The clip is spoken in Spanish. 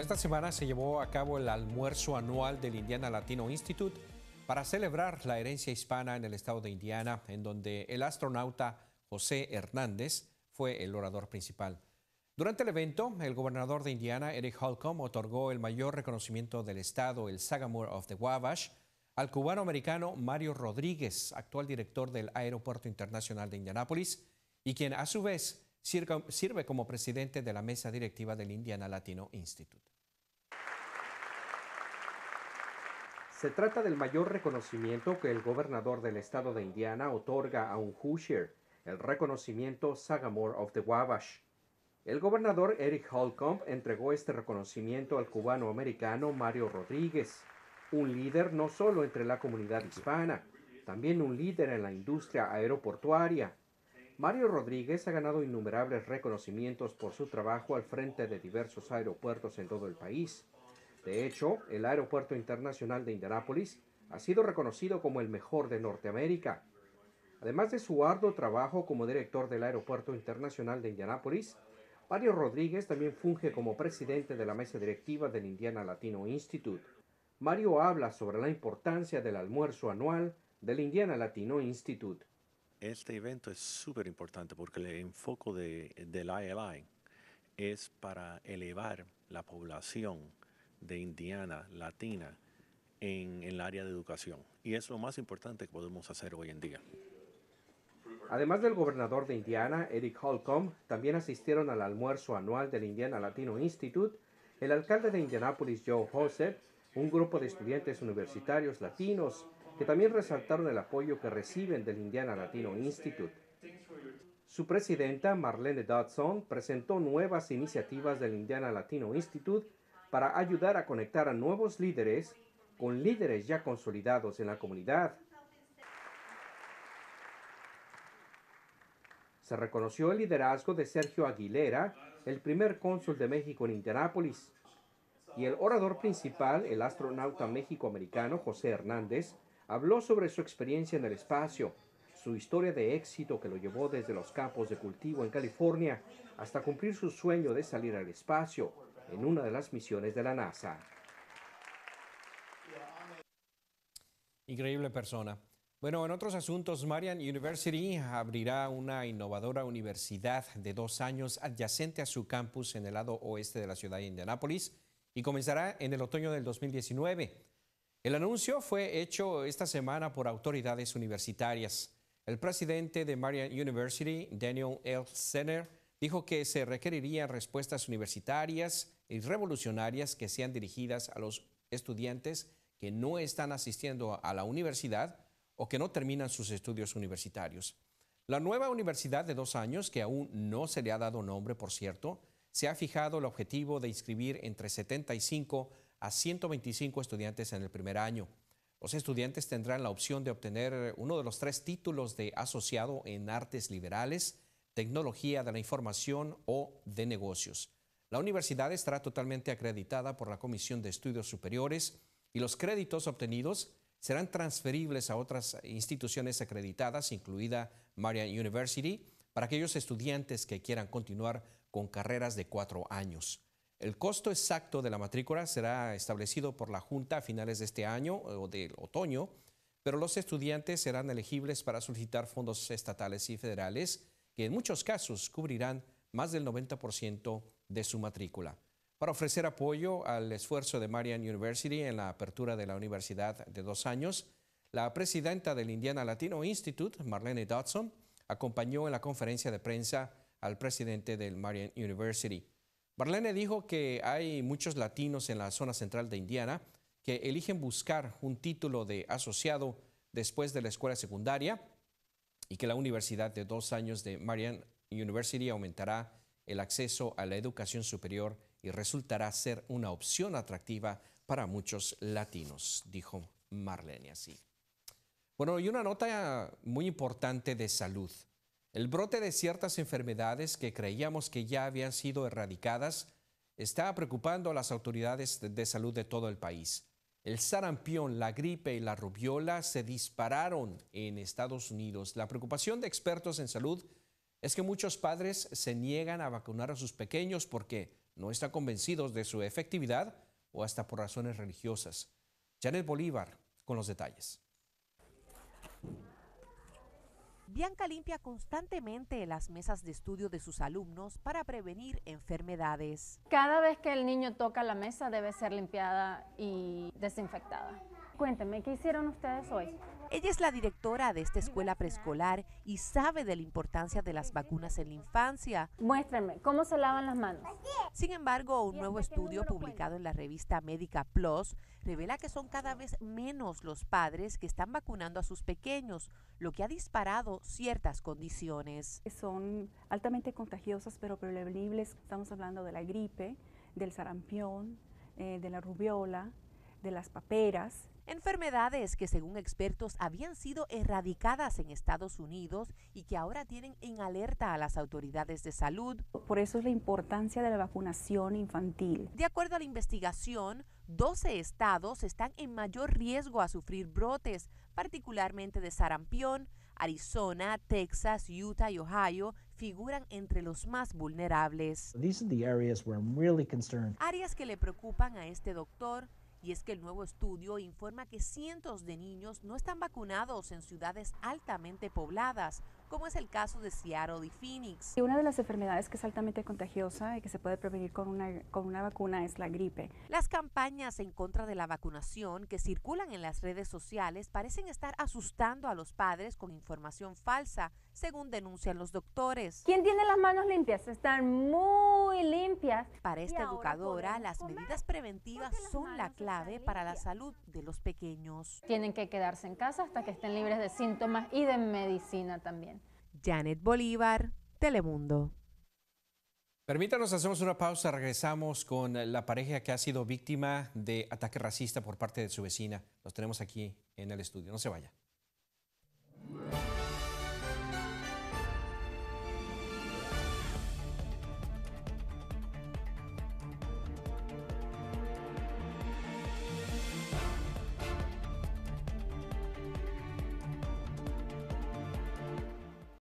esta semana se llevó a cabo el almuerzo anual del Indiana Latino Institute para celebrar la herencia hispana en el estado de Indiana, en donde el astronauta José Hernández fue el orador principal. Durante el evento, el gobernador de Indiana, Eric Holcomb, otorgó el mayor reconocimiento del estado, el Sagamore of the Wabash, al cubano-americano Mario Rodríguez, actual director del Aeropuerto Internacional de Indianápolis, y quien a su vez sirve como presidente de la mesa directiva del Indiana Latino Institute. Se trata del mayor reconocimiento que el gobernador del estado de Indiana otorga a un Hoosier, el reconocimiento Sagamore of the Wabash. El gobernador Eric Holcomb entregó este reconocimiento al cubano americano Mario Rodríguez, un líder no solo entre la comunidad hispana, también un líder en la industria aeroportuaria, Mario Rodríguez ha ganado innumerables reconocimientos por su trabajo al frente de diversos aeropuertos en todo el país. De hecho, el Aeropuerto Internacional de Indianápolis ha sido reconocido como el mejor de Norteamérica. Además de su arduo trabajo como director del Aeropuerto Internacional de Indianápolis, Mario Rodríguez también funge como presidente de la mesa directiva del Indiana Latino Institute. Mario habla sobre la importancia del almuerzo anual del Indiana Latino Institute este evento es súper importante porque el enfoque de, del ILI es para elevar la población de Indiana latina en, en, el área de educación. Y es lo más importante que podemos hacer hoy en día. Además del gobernador de Indiana, Eric Holcomb, también asistieron al almuerzo anual del Indiana Latino Institute, el alcalde de Indianápolis, Joe Joseph, un grupo de estudiantes universitarios latinos, que también resaltaron el apoyo que reciben del Indiana Latino Institute. Su presidenta, Marlene Dodson, presentó nuevas iniciativas del Indiana Latino Institute para ayudar a conectar a nuevos líderes con líderes ya consolidados en la comunidad. Se reconoció el liderazgo de Sergio Aguilera, el primer cónsul de México en Indianápolis, y el orador principal, el astronauta méxico-americano José Hernández, Habló sobre su experiencia en el espacio, su historia de éxito que lo llevó desde los campos de cultivo en California hasta cumplir su sueño de salir al espacio en una de las misiones de la NASA. Increíble persona. Bueno, en otros asuntos, Marian University abrirá una innovadora universidad de dos años adyacente a su campus en el lado oeste de la ciudad de Indianápolis y comenzará en el otoño del 2019. El anuncio fue hecho esta semana por autoridades universitarias. El presidente de Marian University, Daniel L. Senner, dijo que se requerirían respuestas universitarias y revolucionarias que sean dirigidas a los estudiantes que no están asistiendo a la universidad o que no terminan sus estudios universitarios. La nueva universidad de dos años, que aún no se le ha dado nombre, por cierto, se ha fijado el objetivo de inscribir entre 75 a 125 estudiantes en el primer año. Los estudiantes tendrán la opción de obtener uno de los tres títulos de asociado en artes liberales, tecnología de la información o de negocios. La universidad estará totalmente acreditada por la Comisión de Estudios Superiores y los créditos obtenidos serán transferibles a otras instituciones acreditadas, incluida Marian University, para aquellos estudiantes que quieran continuar con carreras de cuatro años. El costo exacto de la matrícula será establecido por la Junta a finales de este año eh, o del otoño, pero los estudiantes serán elegibles para solicitar fondos estatales y federales que en muchos casos cubrirán más del 90% de su matrícula. Para ofrecer apoyo al esfuerzo de Marian University en la apertura de la universidad de dos años, la presidenta del Indiana Latino Institute, Marlene Dodson, acompañó en la conferencia de prensa al presidente de Marian University. Marlene dijo que hay muchos latinos en la zona central de Indiana que eligen buscar un título de asociado después de la escuela secundaria y que la universidad de dos años de Marian University aumentará el acceso a la educación superior y resultará ser una opción atractiva para muchos latinos, dijo Marlene así. Bueno, y una nota muy importante de salud. El brote de ciertas enfermedades que creíamos que ya habían sido erradicadas está preocupando a las autoridades de salud de todo el país. El sarampión, la gripe y la rubiola se dispararon en Estados Unidos. La preocupación de expertos en salud es que muchos padres se niegan a vacunar a sus pequeños porque no están convencidos de su efectividad o hasta por razones religiosas. Janet Bolívar con los detalles. Bianca limpia constantemente las mesas de estudio de sus alumnos para prevenir enfermedades. Cada vez que el niño toca la mesa debe ser limpiada y desinfectada. Cuénteme ¿qué hicieron ustedes hoy? Ella es la directora de esta escuela preescolar y sabe de la importancia de las vacunas en la infancia. Muéstrenme, ¿cómo se lavan las manos? Sin embargo, un nuevo estudio publicado en la revista Médica Plus revela que son cada vez menos los padres que están vacunando a sus pequeños, lo que ha disparado ciertas condiciones. Son altamente contagiosas pero prevenibles. Estamos hablando de la gripe, del sarampión, eh, de la rubiola, de las paperas. Enfermedades que según expertos habían sido erradicadas en Estados Unidos y que ahora tienen en alerta a las autoridades de salud. Por eso es la importancia de la vacunación infantil. De acuerdo a la investigación, 12 estados están en mayor riesgo a sufrir brotes, particularmente de sarampión. Arizona, Texas, Utah y Ohio figuran entre los más vulnerables. areas Áreas que le preocupan a este doctor y es que el nuevo estudio informa que cientos de niños no están vacunados en ciudades altamente pobladas como es el caso de Seattle y Phoenix. Una de las enfermedades que es altamente contagiosa y que se puede prevenir con una, con una vacuna es la gripe. Las campañas en contra de la vacunación que circulan en las redes sociales parecen estar asustando a los padres con información falsa, según denuncian los doctores. ¿Quién tiene las manos limpias? Están muy limpias. Para esta educadora, las medidas preventivas son la clave para la salud de los pequeños. Tienen que quedarse en casa hasta que estén libres de síntomas y de medicina también. Janet Bolívar, Telemundo. Permítanos, hacemos una pausa, regresamos con la pareja que ha sido víctima de ataque racista por parte de su vecina. Los tenemos aquí en el estudio, no se vaya.